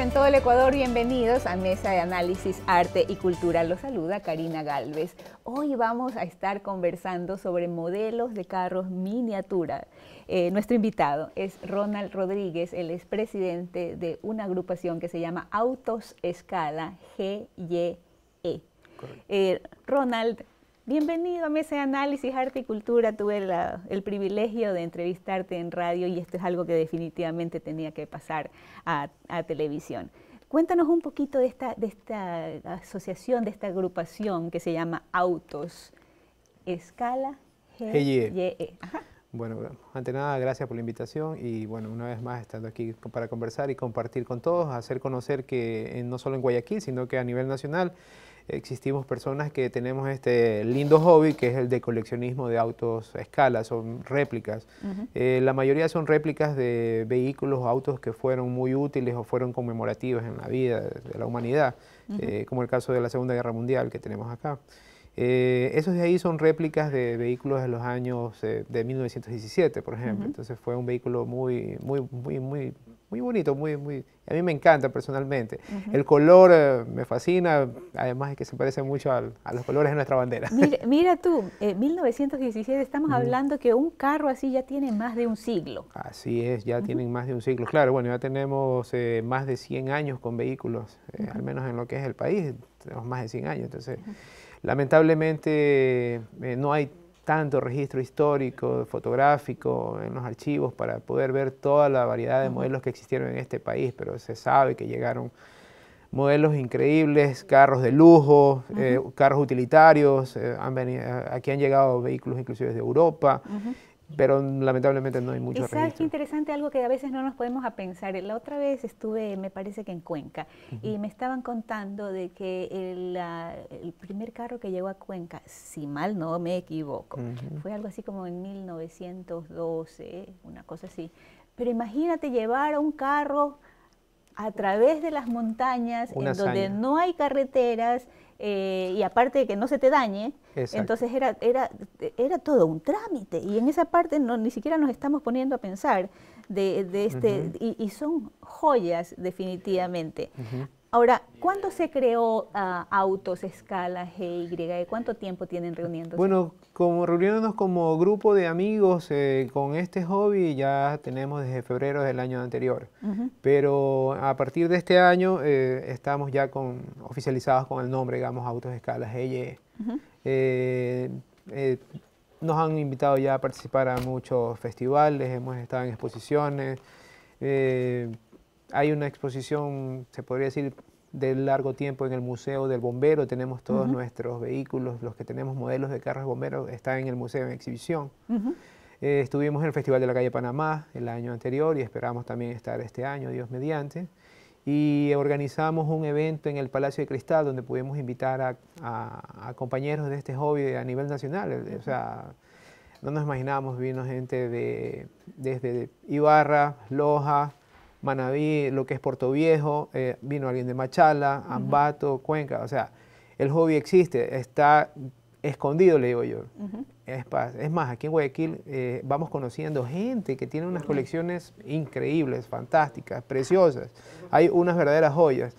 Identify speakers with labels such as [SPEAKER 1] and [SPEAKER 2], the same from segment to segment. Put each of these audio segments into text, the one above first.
[SPEAKER 1] en todo el Ecuador, bienvenidos a Mesa de Análisis Arte y Cultura. Los saluda Karina Galvez. Hoy vamos a estar conversando sobre modelos de carros miniatura. Eh, nuestro invitado es Ronald Rodríguez, el es presidente de una agrupación que se llama Autos Escala GYE. Eh, Ronald, Bienvenido a Mesa de Análisis, Arte y Cultura. Tuve el privilegio de entrevistarte en radio y esto es algo que definitivamente tenía que pasar a, televisión. Cuéntanos un poquito de esta, asociación, de esta agrupación que se llama Autos Escala GYE. E.
[SPEAKER 2] Bueno, ante nada, gracias por la invitación y bueno, una vez más estando aquí para conversar y compartir con todos, hacer conocer que eh, no solo en Guayaquil, sino que a nivel nacional existimos personas que tenemos este lindo hobby que es el de coleccionismo de autos a escala, son réplicas. Eh, la mayoría son réplicas de vehículos o autos que fueron muy útiles o fueron conmemorativos en la vida de la humanidad, eh, como el caso de la Segunda Guerra Mundial que tenemos acá. Eh, esos de ahí son réplicas de vehículos de los años eh, de 1917, por ejemplo. Entonces fue un vehículo muy, muy, muy, muy, muy bonito, muy, muy, a mí me encanta personalmente. El color eh, me fascina, además es que se parece mucho a los colores de nuestra bandera.
[SPEAKER 1] Mira, tú, 1917 estamos hablando que un carro así ya tiene más de un siglo.
[SPEAKER 2] Así es, ya tienen más de un siglo. Claro, bueno, ya tenemos más de 100 años con vehículos, al menos en lo que es el país, tenemos más de 100 años. Entonces, Lamentablemente eh, no hay tanto registro histórico, fotográfico, en los archivos para poder ver toda la variedad de modelos que existieron en este país, pero se sabe que llegaron modelos increíbles, carros de lujo, eh, carros utilitarios, eh, aquí han llegado vehículos inclusive de Europa pero lamentablemente no hay mucho ¿Y ¿Sabes
[SPEAKER 1] qué interesante? Algo que a veces no nos podemos pensar. La otra vez estuve, me parece que en Cuenca, y me estaban contando de que el, primer carro que llegó a Cuenca, si mal no me equivoco, fue algo así como en 1912, una cosa así. Pero imagínate llevar un carro a través de las montañas, en donde no hay carreteras, eh, y aparte de que no se te dañe, entonces era, era, era todo un trámite y en esa parte ni siquiera nos estamos poniendo a pensar de, este, y, son joyas definitivamente. Ahora, ¿cuándo se creó ah, Autos Escala Y? ¿Cuánto tiempo tienen reuniéndose? Bueno,
[SPEAKER 2] como reuniéndonos como grupo de amigos eh, con este hobby ya tenemos desde febrero del año anterior. Pero a partir de este año eh, estamos ya con, oficializados con el nombre, digamos, Autos Escala GY. Eh, eh, nos han invitado ya a participar a muchos festivales, hemos estado en exposiciones. Eh, hay una exposición, se podría decir, de largo tiempo en el Museo del Bombero. Tenemos todos nuestros vehículos, los que tenemos modelos de carros bomberos, están en el museo en exhibición. estuvimos en el Festival de la Calle Panamá el año anterior y esperamos también estar este año, Dios mediante y organizamos un evento en el Palacio de Cristal donde pudimos invitar a, compañeros de este hobby a nivel nacional. O sea, no nos imaginábamos, vino gente de, desde Ibarra, Loja, Manaví, lo que es Puerto Viejo, eh, vino alguien de Machala, Ambato, Cuenca, o sea, el hobby existe, está escondido, le digo yo. es, más, aquí en Guayaquil eh, vamos conociendo gente que tiene unas colecciones increíbles, fantásticas, preciosas. Hay unas verdaderas joyas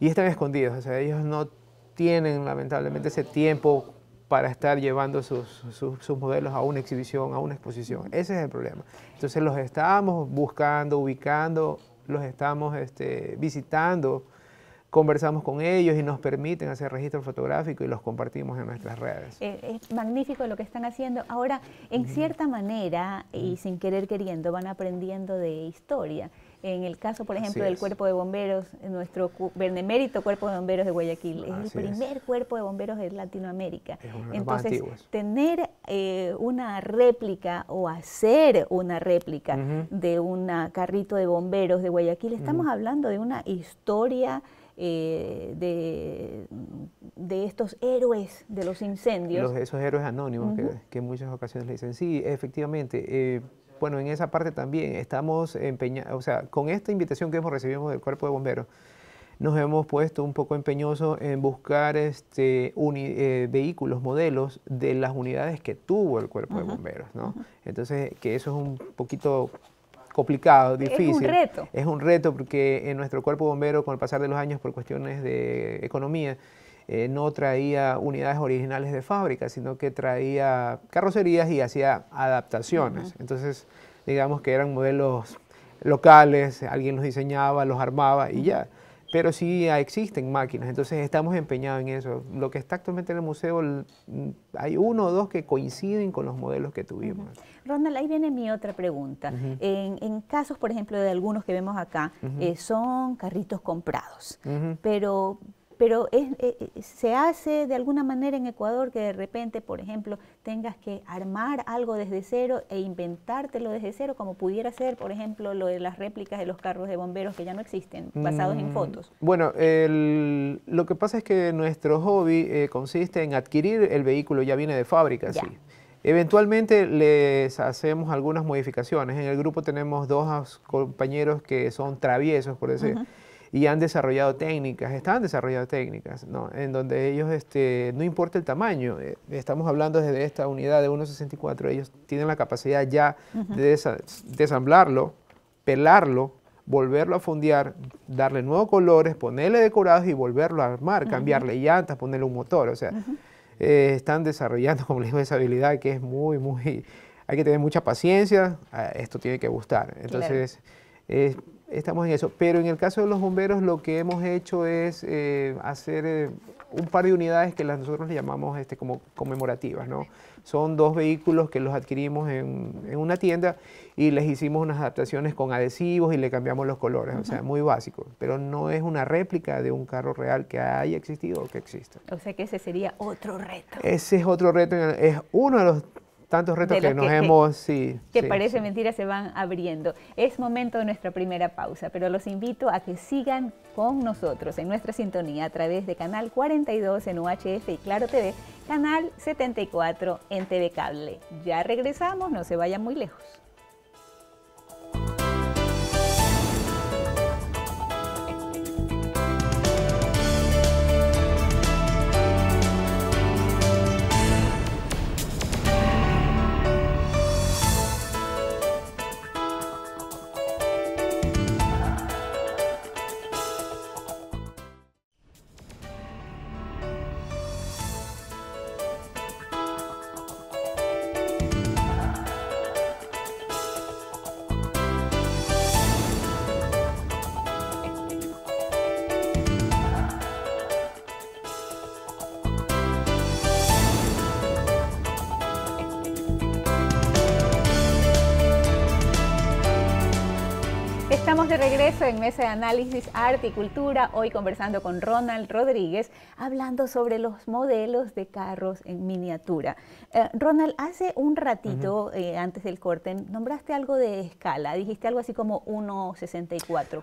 [SPEAKER 2] y están escondidos. O sea, ellos no tienen lamentablemente ese tiempo para estar llevando sus, modelos a una exhibición, a una exposición. Ese es el problema. Entonces los estamos buscando, ubicando, los estamos este, visitando conversamos con ellos y nos permiten hacer registro fotográfico y los compartimos en nuestras redes.
[SPEAKER 1] Eh, es magnífico lo que están haciendo. Ahora, en cierta manera, y sin querer queriendo, van aprendiendo de historia. En el caso, por ejemplo, del Cuerpo de Bomberos, nuestro benemérito Cuerpo de Bomberos de Guayaquil, es el primer Cuerpo de Bomberos de Latinoamérica. Entonces, tener eh, una réplica o hacer una réplica de un carrito de bomberos de Guayaquil, estamos hablando de una historia eh, de, de, estos héroes de los incendios.
[SPEAKER 2] esos héroes anónimos que, en muchas ocasiones le dicen. Sí, efectivamente. Eh, bueno, en esa parte también estamos empeñados, o sea, con esta invitación que hemos recibido del Cuerpo de Bomberos, nos hemos puesto un poco empeñoso en buscar este, eh, vehículos, modelos de las unidades que tuvo el cuerpo de bomberos, ¿no? Entonces, que eso es un poquito complicado, difícil. Es un reto. Es un reto porque en nuestro cuerpo bombero, con el pasar de los años por cuestiones de economía, eh, no traía unidades originales de fábrica, sino que traía carrocerías y hacía adaptaciones. Entonces, digamos que eran modelos locales, alguien los diseñaba, los armaba y ya pero sí existen máquinas, entonces estamos empeñados en eso. Lo que está actualmente en el museo, mm, hay uno o dos que coinciden con los modelos que tuvimos.
[SPEAKER 1] Ronald, ahí viene mi otra pregunta. en, casos, por ejemplo, de algunos que vemos acá, eh, son carritos comprados, pero pero es, eh, eh, se hace de alguna manera en Ecuador que de repente, por ejemplo, tengas que armar algo desde cero e inventártelo desde cero, como pudiera ser, por ejemplo, lo de las réplicas de los carros de bomberos que ya no existen, basados en mm, fotos.
[SPEAKER 2] Bueno, lo que pasa es que nuestro hobby eh, consiste en adquirir el vehículo, ya viene de fábrica, sí. Eventualmente les hacemos algunas modificaciones. En el grupo tenemos dos compañeros que son traviesos, por decir y han desarrollado técnicas, están desarrollando técnicas, ¿no? en donde ellos, este, no importa el tamaño, eh, estamos hablando desde esta unidad de 1.64, ellos tienen la capacidad ya de desamblarlo, pelarlo, volverlo a fondear, darle nuevos colores, ponerle decorados y volverlo a armar, cambiarle llantas, ponerle un motor, o sea, eh, están desarrollando, como les digo, esa habilidad que es muy, muy, hay que tener mucha paciencia, ah, esto tiene que gustar. Entonces, es estamos en eso. Pero en el caso de los bomberos lo que hemos hecho es eh, hacer eh, un par de unidades que nosotros le llamamos este, como conmemorativas. ¿no? Son dos vehículos que los adquirimos en, una tienda y les hicimos unas adaptaciones con adhesivos y le cambiamos los colores. O sea, muy básico. Pero no es una réplica de un carro real que haya existido o que exista.
[SPEAKER 1] O sea que ese sería otro reto.
[SPEAKER 2] Ese es otro reto. Es uno de los tantos retos que nos hemos... que parece
[SPEAKER 1] mentira, se van abriendo. Es momento de nuestra primera pausa, pero los invito a que sigan con nosotros en nuestra sintonía a través de Canal 42 en UHF y Claro TV, Canal 74 en TV Cable. Ya regresamos, no se vayan muy lejos. en Mesa de Análisis Arte y Cultura, hoy conversando con Ronald Rodríguez, hablando sobre los modelos de carros en miniatura. Eh, Ronald, hace un ratito, eh, antes del corte, nombraste algo de escala, dijiste algo así como 1.64.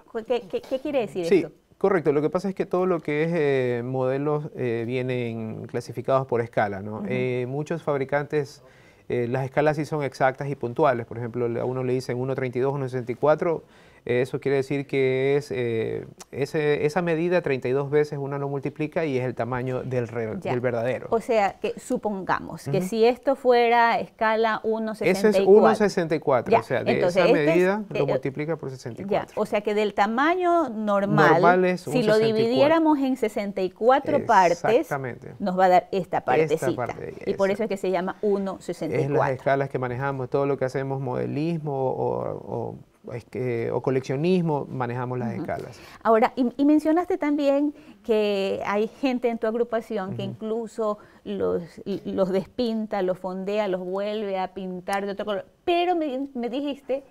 [SPEAKER 1] ¿Qué, quiere decir sí,
[SPEAKER 2] Correcto, lo que pasa es que todo lo que es eh, modelos vienen clasificados por escala, ¿no? muchos fabricantes... las escalas sí son exactas y puntuales. Por ejemplo, a uno le dicen 1.32, 1.64, eso quiere decir que es eh, ese, esa medida 32 veces uno lo multiplica y es el tamaño del, re, verdadero.
[SPEAKER 1] O sea, que supongamos que si esto fuera escala 1.64. Ese es
[SPEAKER 2] 1.64, o sea, de esa este medida eh, lo eh, multiplica por 64.
[SPEAKER 1] O sea, que del tamaño normal, si lo dividiéramos en 64 partes, nos va a dar esta partecita. parte, y por eso es que se llama 1.64. Es las
[SPEAKER 2] escalas que manejamos, todo lo que hacemos, modelismo o, o o coleccionismo, manejamos las escalas.
[SPEAKER 1] Ahora, y, mencionaste también que hay gente en tu agrupación que incluso los, los, despinta, los fondea, los vuelve a pintar de otro color, pero me, dijiste...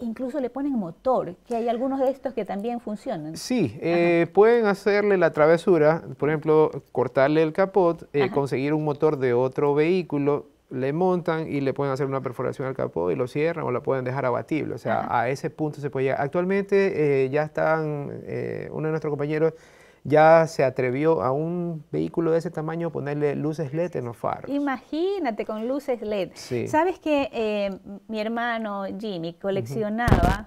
[SPEAKER 1] Incluso le ponen motor, que hay algunos de estos que también funcionan.
[SPEAKER 2] Sí, eh, pueden hacerle la travesura, por ejemplo, cortarle el capot, eh, conseguir un motor de otro vehículo, le montan y le pueden hacer una perforación al capó y lo cierran o la pueden dejar abatible. O sea, a ese punto se puede llegar. Actualmente eh, ya están, eh, uno de nuestros compañeros ya se atrevió a un vehículo de ese tamaño ponerle luces LED en los faros.
[SPEAKER 1] Imagínate con luces LED. Sí. Sabes que eh, mi hermano Jimmy coleccionaba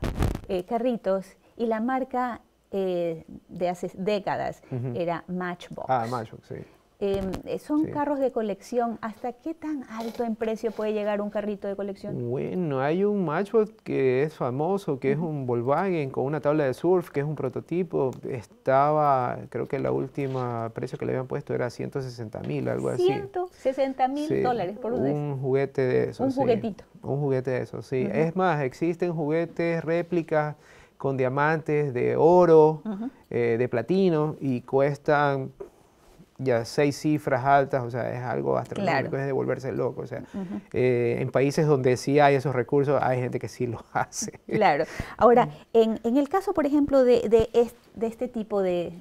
[SPEAKER 1] carritos y la marca de hace décadas era Matchbox. Ah, Matchbox, sí. Em, eh, son carros de colección. ¿Hasta qué tan alto en precio puede llegar un carrito de colección?
[SPEAKER 2] Bueno, hay un Matchbox que es famoso, que es un Volkswagen con una tabla de surf, que es un prototipo. Estaba, creo que la última precio que le habían puesto era 160 mil, algo
[SPEAKER 1] 160 mil dólares por un,
[SPEAKER 2] juguete de eso. Un juguetito. Un juguete de eso, sí. Es más, existen juguetes, réplicas con diamantes de oro, eh, de platino y cuestan ya seis cifras altas, o sea, es algo astronómico, es de volverse loco. O sea, eh, en países donde sí hay esos recursos, hay gente que sí los hace.
[SPEAKER 1] Claro. Ahora, mm. en, en, el caso, por ejemplo, de, de, este, tipo de,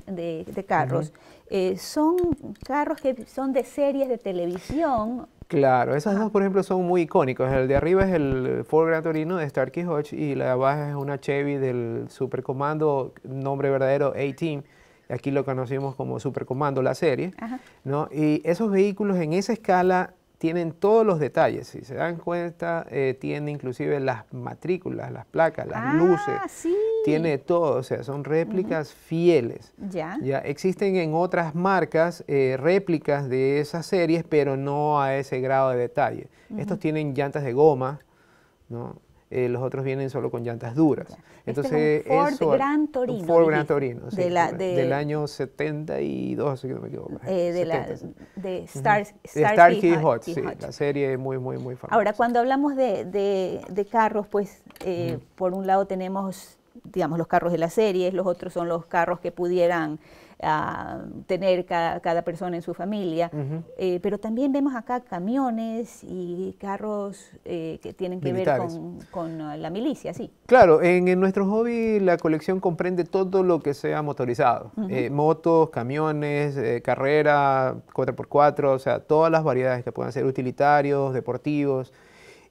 [SPEAKER 1] carros, eh, son carros que son de series de televisión.
[SPEAKER 2] Claro, esas dos, por ejemplo, son muy icónicos. El de arriba es el Ford Gran Torino de Starkey Hodge y la de abajo es una Chevy del Supercomando, nombre verdadero A-Team aquí lo conocimos como Supercomando, la serie, ¿no? Y esos vehículos en esa escala tienen todos los detalles, si se dan cuenta, eh, tiene inclusive las matrículas, las placas, las ah, luces, sí. tiene todo, o sea, son réplicas fieles. Ya. ya. Existen en otras marcas eh, réplicas de esas series, pero no a ese grado de detalle. Estos tienen llantas de goma, ¿no? Eh, los otros vienen solo con llantas duras. Entonces, este es un Ford Gran Torino. Ford Gran Torino, del año 72, si no me equivoco. Eh, de, la, de Star, Hot, sí, la serie muy, muy, muy famosa. Ahora,
[SPEAKER 1] cuando hablamos de, carros, pues eh, por un lado tenemos, digamos, los carros de la series, los otros son los carros que pudieran a tener cada persona en su familia. Eh, pero también vemos acá camiones y carros eh, que tienen que ver con, eh, la milicia, sí.
[SPEAKER 2] Claro, en, nuestro hobby la colección comprende todo lo que sea motorizado. motos, camiones, carrera, 4x4, o sea, todas las variedades que puedan ser utilitarios, deportivos.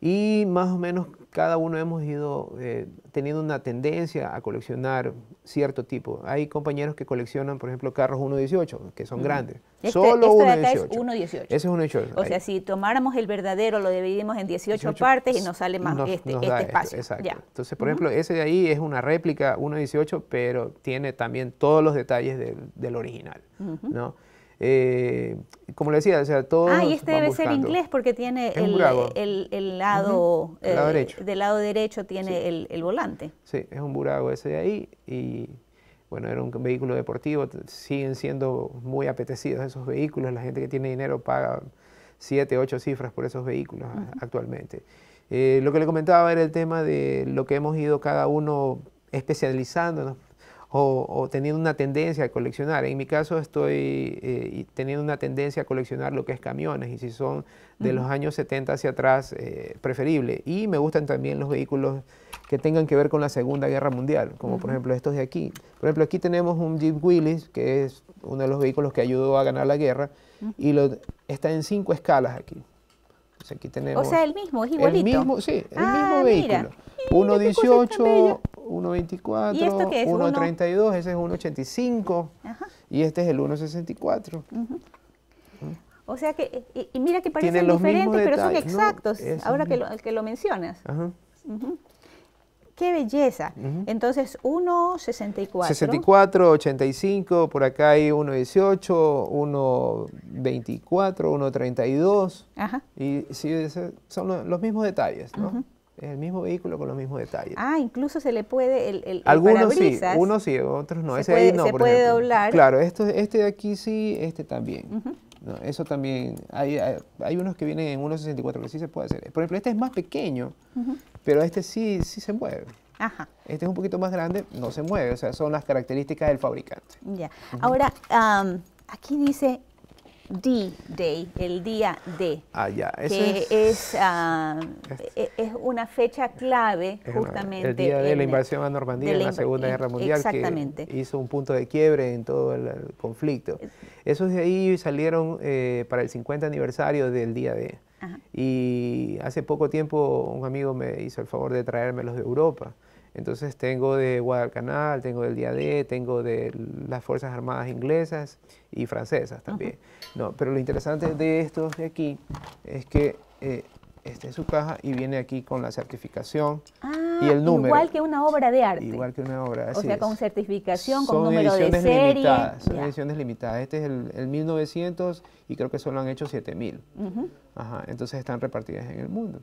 [SPEAKER 2] Y más o menos cada uno hemos ido eh, teniendo una tendencia a coleccionar cierto tipo. Hay compañeros que coleccionan, por ejemplo, carros 1.18, que son grandes. Este, Solo 1.18. Es Ese es 1.18. O sea, si
[SPEAKER 1] tomáramos el verdadero, lo dividimos en 18, partes y nos sale más este, este espacio. exacto.
[SPEAKER 2] Entonces, por ejemplo, ese de ahí es una réplica 1.18, pero tiene también todos los detalles del, original. ¿no? Eh, como le decía, o sea, todo. Ah, y este debe ser inglés
[SPEAKER 1] porque tiene el, el, lado, eh, derecho. Del lado derecho tiene el, volante.
[SPEAKER 2] Sí, es un burago ese de ahí y bueno, era un vehículo deportivo. Siguen siendo muy apetecidos esos vehículos. La gente que tiene dinero paga siete, ocho cifras por esos vehículos actualmente. Eh, lo que le comentaba era el tema de lo que hemos ido cada uno especializándonos, o, teniendo una tendencia a coleccionar. En mi caso estoy eh, teniendo una tendencia a coleccionar lo que es camiones y si son de los años 70 hacia atrás, eh, preferible. Y me gustan también los vehículos que tengan que ver con la Segunda Guerra Mundial, como por ejemplo estos de aquí. Por ejemplo, aquí tenemos un Jeep Willys, que es uno de los vehículos que ayudó a ganar la guerra, y lo, está en cinco escalas aquí. O sea, aquí tenemos o sea, el
[SPEAKER 1] mismo, es igualito. El mismo, sí, el ah, mismo vehículo.
[SPEAKER 2] 1.18, 1.24, 1.32, ese es 1.85 y este es el 1.64.
[SPEAKER 1] O sea que, y, mira que parecen diferentes, pero son exactos, ahora que lo, que lo mencionas. ¡Qué belleza! Entonces, 1,64. 64,
[SPEAKER 2] 85, por acá hay 1,18, 1,24, 1,32. Ajá. Y sí, son los mismos detalles, ¿no? Es el mismo vehículo con los mismos detalles. Ah,
[SPEAKER 1] incluso se le puede el, Algunos sí, unos
[SPEAKER 2] sí, otros no. Ese puede, ahí no, puede doblar. Claro, esto, este de aquí sí, este también. eso también, hay, unos que vienen en 1.64 que sí se puede hacer. Por ejemplo, este es más pequeño, pero este sí, sí se mueve. Ajá. Este es un poquito más grande, no se mueve, o sea, son las características del fabricante.
[SPEAKER 1] Ya. Ahora, aquí dice D-Day, el día D.
[SPEAKER 2] Ah, ya. Ese que es,
[SPEAKER 1] ah, e-, es, una fecha clave justamente. el día de la invasión
[SPEAKER 2] a Normandía en la Segunda Guerra Mundial, exactamente. que hizo un punto de quiebre en todo el, conflicto. Eh, Esos de ahí salieron eh, para el 50 aniversario del día D. Y hace poco tiempo un amigo me hizo el favor de traérmelos de Europa. Entonces tengo de Guadalcanal, tengo del día tengo de las Fuerzas Armadas inglesas y francesas también. No, pero lo interesante de estos de aquí es que eh, está su caja y viene aquí con la certificación. Ah, Igual que una obra de arte. Igual que una obra, O sea, con
[SPEAKER 1] certificación, con número de serie. Limitadas, son
[SPEAKER 2] ediciones limitadas. Este es el, 1900 y creo que solo han hecho 7000. Ajá, entonces están repartidas en el mundo.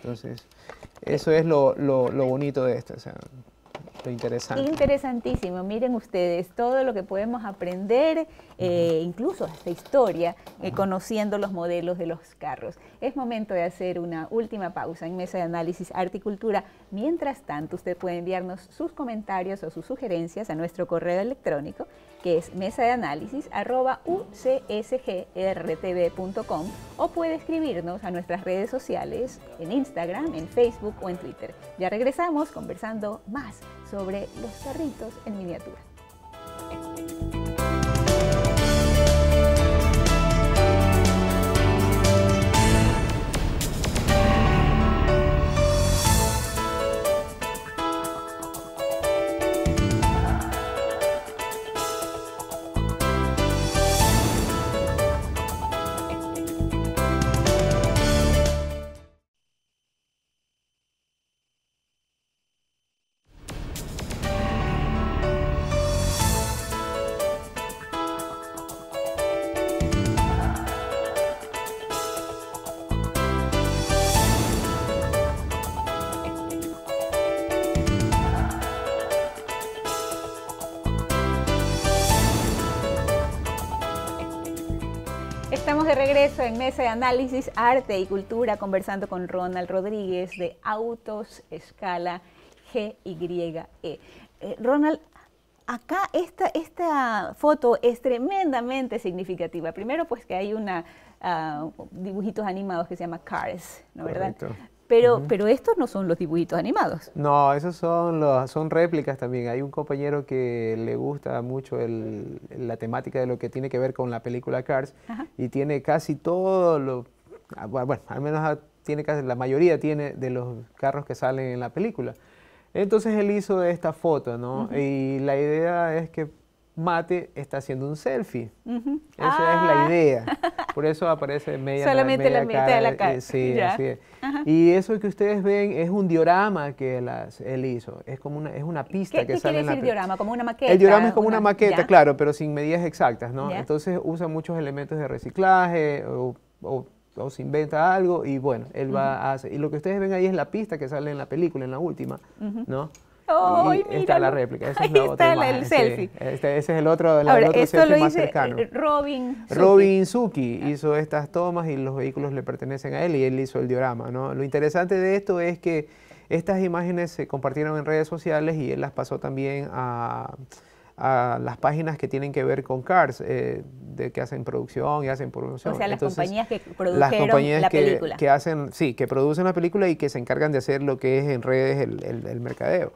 [SPEAKER 2] Entonces, eso es lo, lo bonito de esto. O sea, lo interesante.
[SPEAKER 1] Interesantísimo. Miren ustedes todo lo que podemos aprender eh, incluso esta historia, eh, conociendo los modelos de los carros. Es momento de hacer una última pausa en Mesa de Análisis Articultura. Mientras tanto, usted puede enviarnos sus comentarios o sus sugerencias a nuestro correo electrónico, que es mesa de análisis o puede escribirnos a nuestras redes sociales en Instagram, en Facebook o en Twitter. Ya regresamos conversando más sobre los carritos en miniatura. Eso, en Mesa de Análisis, Arte y Cultura, conversando con Ronald Rodríguez de Autos Escala GYE. E eh, Ronald, acá esta, esta foto es tremendamente significativa. Primero, pues que hay una ah, dibujitos animados que se llama Cars, ¿no verdad? Pero, estos no son los dibujitos animados.
[SPEAKER 2] No, esos son, los, son réplicas también. Hay un compañero que le gusta mucho la temática de lo que tiene que ver con la película Cars y tiene casi todo lo... Ah, bueno, al menos ah, tiene casi, la mayoría tiene de los carros que salen en la película. Entonces él hizo esta foto, ¿no? Y la idea es que Mate está haciendo un selfie.
[SPEAKER 1] Esa es la ah. idea.
[SPEAKER 2] Por eso aparece media Solamente la cara. Eh, sí, así es. Y eso que ustedes ven es un diorama que él hizo. Es como una, es una pista que sale en la decir diorama?
[SPEAKER 1] ¿Como una maqueta? El diorama es como una, maqueta, claro,
[SPEAKER 2] pero sin medidas exactas, ¿no? Entonces usa muchos elementos de reciclaje o, se inventa algo y bueno, él va a hacer. Y lo que ustedes ven ahí es la pista que sale en la película, en la última, ¿no? está la réplica, es el selfie. ese es el otro, la, el otro más cercano. Eh,
[SPEAKER 1] Robin Suki. Robin
[SPEAKER 2] Suki ah. hizo estas tomas y los vehículos le pertenecen a él y él hizo el diorama. ¿no? Lo interesante de esto es que estas imágenes se compartieron en redes sociales y él las pasó también a a las páginas que tienen que ver con cars, eh, de que hacen producción y hacen producción O sea, las compañías
[SPEAKER 1] que producen la que, película.
[SPEAKER 2] hacen, sí, que producen la película y que se encargan de hacer lo que es en redes el, mercadeo.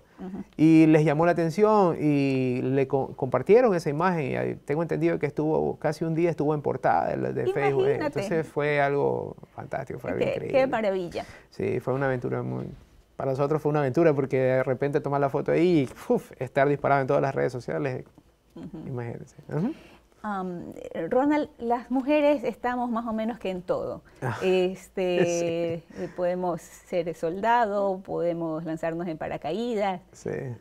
[SPEAKER 2] Y les llamó la atención y le compartieron esa imagen. Y tengo entendido que estuvo casi un día estuvo en portada de, de Facebook. Entonces fue algo fantástico, fue increíble. Qué maravilla. Sí, fue una aventura muy, para nosotros fue una aventura porque de repente tomar la foto ahí y estar disparado en todas las redes sociales, imagínense.
[SPEAKER 1] Ronald, las mujeres estamos más o menos que en todo. Ah, este, eh, Podemos ser soldados, podemos lanzarnos en paracaídas.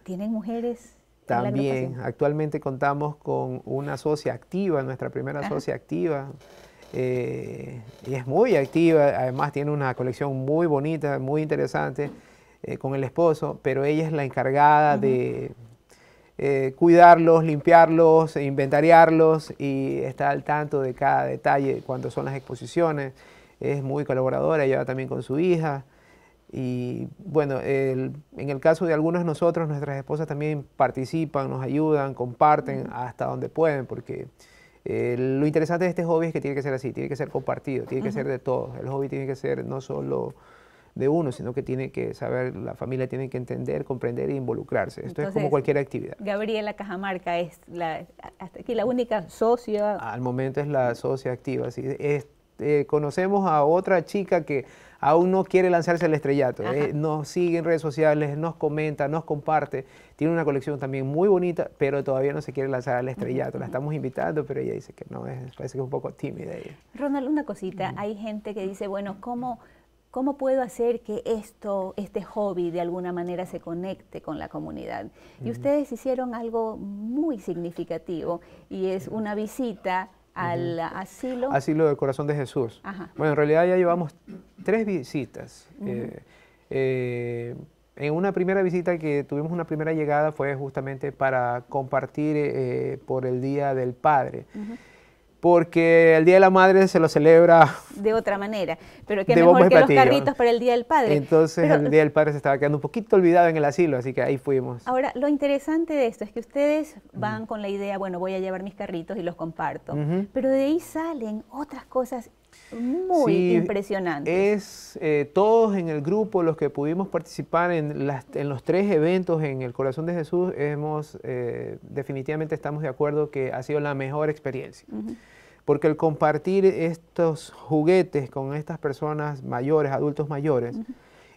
[SPEAKER 1] ¿Tienen mujeres? También,
[SPEAKER 2] actualmente contamos con una socia activa, nuestra primera socia activa. Eh, y es muy activa, además tiene una colección muy bonita, muy interesante. Eh, con el esposo, pero ella es la encargada de eh, cuidarlos, limpiarlos, inventariarlos y está al tanto de cada detalle cuando son las exposiciones. Es muy colaboradora, ella también con su hija. Y bueno, en el caso de algunos de nosotros, nuestras esposas también participan, nos ayudan, comparten hasta donde pueden, porque eh, lo interesante de este hobby es que tiene que ser así, tiene que ser compartido, tiene que ser de todos. El hobby tiene que ser no solo de uno, sino que tiene que saber, la familia tiene que entender, comprender e involucrarse. Esto es como cualquier actividad.
[SPEAKER 1] Gabriela Cajamarca es la, aquí la única socia.
[SPEAKER 2] Al momento es la socia activa, sí. Eh, conocemos a otra chica que aún no quiere lanzarse al estrellato. Eh, nos sigue en redes sociales, nos comenta, nos comparte. Tiene una colección también muy bonita, pero todavía no se quiere lanzar al estrellato. La estamos invitando, pero ella dice que no, es, parece que es un poco tímida ella.
[SPEAKER 1] Ronald, una cosita. Hay gente que dice, bueno, ¿cómo ¿Cómo puedo hacer que esto, este hobby de alguna manera se conecte con la comunidad? Y ustedes hicieron algo muy significativo y es una visita al asilo. Asilo
[SPEAKER 2] del Corazón de Jesús. Bueno, en realidad ya llevamos tres visitas. Eh, eh, en una primera visita que tuvimos una primera llegada fue justamente para compartir eh, por el Día del Padre porque el Día de la Madre se lo celebra...
[SPEAKER 1] De otra manera, pero qué mejor que los carritos para el Día del Padre. Entonces el Día del
[SPEAKER 2] Padre se estaba quedando un poquito olvidado en el asilo, así que ahí fuimos.
[SPEAKER 1] Ahora, lo interesante de esto es que ustedes van con la idea, bueno, voy a llevar mis carritos y los comparto, pero de ahí salen otras cosas muy impresionante.
[SPEAKER 2] Es eh, todos en el grupo, los que pudimos participar en, las, en los tres eventos en el Corazón de Jesús, hemos eh, definitivamente estamos de acuerdo que ha sido la mejor experiencia. Porque el compartir estos juguetes con estas personas mayores, adultos mayores,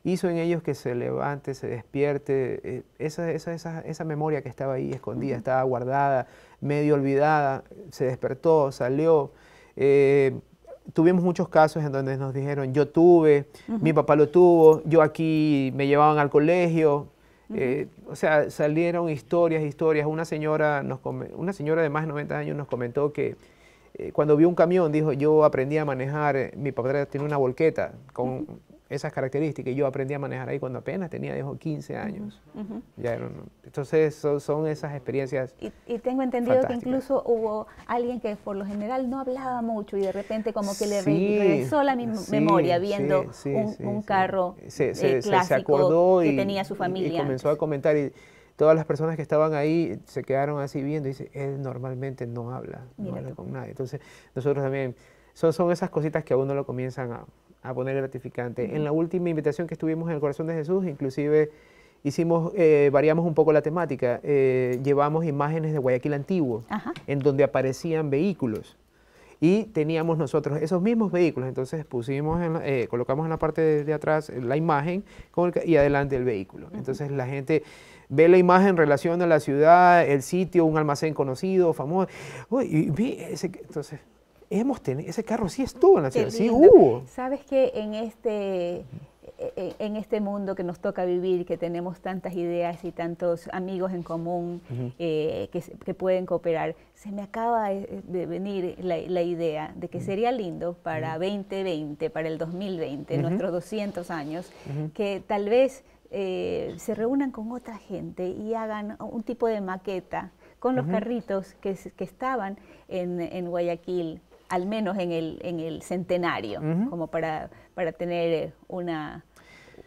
[SPEAKER 2] hizo en ellos que se levante, se despierte, eh, esa, esa, esa, esa, memoria que estaba ahí escondida, estaba guardada, medio olvidada, se despertó, salió tuvimos muchos casos en donde nos dijeron, yo tuve, mi papá lo tuvo, yo aquí me llevaban al colegio. Eh, o sea, salieron historias, historias. Una señora, nos una señora de más de 90 años nos comentó que eh, cuando vio un camión dijo, yo aprendí a manejar, eh, mi papá tiene una volqueta con, esas características. Y yo aprendí a manejar ahí cuando apenas tenía, o 15 años. ya entonces son, esas experiencias.
[SPEAKER 1] Y, y tengo entendido que incluso hubo alguien que por lo general no hablaba mucho y de repente como que le regresó la memoria viendo un, carro se, eh, se acordó que y, tenía su familia. Y, comenzó
[SPEAKER 2] a comentar y todas las personas que estaban ahí se quedaron así viendo y dice, él normalmente no habla, no habla con nadie. Entonces nosotros también, son, son esas cositas que a uno lo comienzan a a poner gratificante. En la última invitación que estuvimos en el Corazón de Jesús, inclusive hicimos, eh, variamos un poco la temática, eh, llevamos imágenes de Guayaquil antiguo, en donde aparecían vehículos. Y teníamos nosotros esos mismos vehículos, entonces pusimos eh, colocamos en la parte de, atrás la imagen y adelante el vehículo. Entonces la gente ve la imagen en relación a la ciudad, el sitio, un almacén conocido, famoso. Uy, y, ese, entonces, hemos tenido, ese carro sí estuvo en la ciudad, sí hubo.
[SPEAKER 1] Sabes que en este, e-, e-, en este mundo que nos toca vivir, que tenemos tantas ideas y tantos amigos en común eh, que, pueden cooperar, se me acaba de venir la, idea de que sería lindo para 2020, para el 2020, nuestros 200 años, que tal vez eh, se reúnan con otra gente y hagan un tipo de maqueta con los carritos que, que estaban en, en Guayaquil al menos en el, en el centenario, como para, tener eh, una,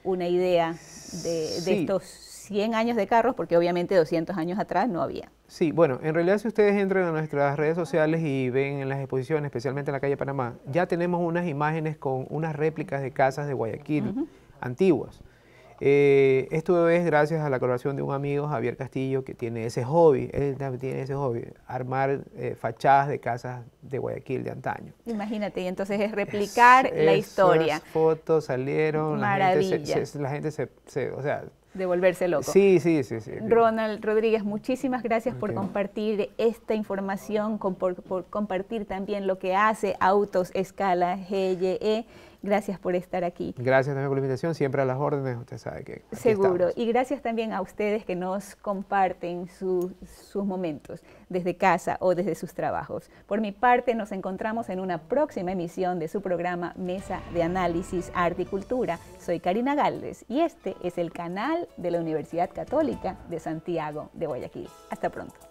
[SPEAKER 1] una idea
[SPEAKER 2] de, estos
[SPEAKER 1] 100 años de carros, porque obviamente 200 años atrás no había.
[SPEAKER 2] Sí, bueno, en realidad si ustedes entran a nuestras redes sociales y ven en las exposiciones, especialmente en la calle Panamá, ya tenemos unas imágenes con unas réplicas de casas de Guayaquil antiguas. Eh, esto es gracias a la colaboración de un amigo, Javier Castillo, que tiene ese hobby, él también tiene ese hobby, armar eh, fachadas de casas de Guayaquil de antaño.
[SPEAKER 1] Imagínate, y entonces es replicar la historia.
[SPEAKER 2] fotos salieron, la gente, se, o sea,
[SPEAKER 1] devolverse loco. Sí,
[SPEAKER 2] sí, sí, sí. Ronald
[SPEAKER 1] Rodríguez, muchísimas gracias por compartir esta información, por, por compartir también lo que hace Autos Escala GYE. Gracias por estar aquí.
[SPEAKER 2] Gracias también por la invitación, siempre a las órdenes, usted sabe que...
[SPEAKER 1] Seguro, y gracias también a ustedes que nos comparten sus momentos desde casa o desde sus trabajos. Por mi parte, nos encontramos en una próxima emisión de su programa Mesa de Análisis, Arte y Cultura. Soy Karina Galdes y este es el canal de la Universidad Católica de Santiago de Guayaquil. Hasta pronto.